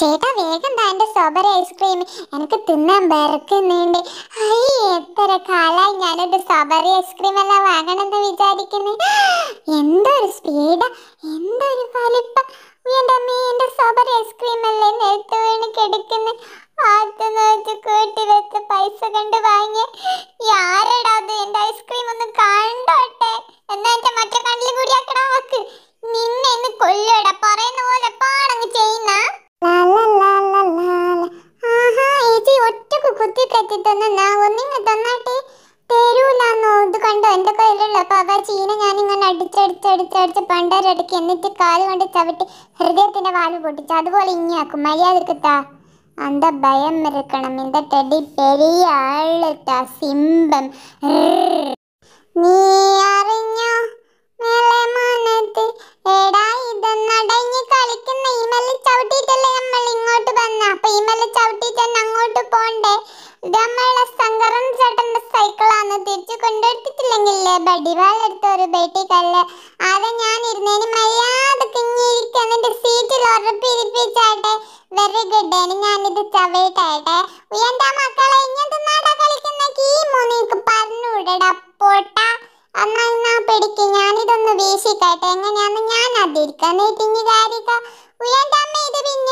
ചേട്ടാ വേഗം താൻ്റെ strawberry ice cream എനിക്ക് തിന്നാൻ വിറക്കുന്നുണ്ട് ഐ എത്ര കാലായി ഞാനൊരു സ്ട്രോബെറി ഐസ്ക്രീം എല്ലാം വാങ്ങണമെന്ന് വിചാരിക്കുന്നു എന്തൊരു സ്പീഡാ എന്തൊരു ഫലിപ്പം എൻ്റെ ഐസ്ക്രീം അല്ലേ നിലത്ത് വീണ് കിടക്കുന്നത് ആദ്യം നോക്കി കൂട്ടി വെച്ച് പൈസ കണ്ട് വാങ്ങിയ ആരടാ അതുപോലെ ഇങ്ങാക്കും മര്യാദക്കുത്താ അന്ത ഭയം ഇരിക്കണം ഇന്ത ടെടി പെരിയ ആളുത്ത സിംബം നീ അറിഞ്ഞോ മേലെ മാനത്ത് എടാ ഇതെന്നടാ ഇനി കളിക്കുന്ന ഈ മെല്ലെ നമ്മൾ ഇങ്ങോട്ട് വന്ന അപ്പൊ ഈ മെല്ലെ അങ്ങോട്ട് പോണ്ട ചേട്ടന്റെ സൈക്കിളാണ് തിരിച്ചു ബടിവാൾ എടുത്ത ഒരു ഞാൻ സീറ്റിൽ വെരി ഗുഡ് മക്കളെ കളിക്കുന്ന ഞാനിതൊന്ന് വീശിക്കട്ടെ എങ്ങനെയാന്ന് ഞാൻ അതിരിക്കാൻ തിങ്ങി കാരിക്ക അമ്മ ഇത് പിന്നെ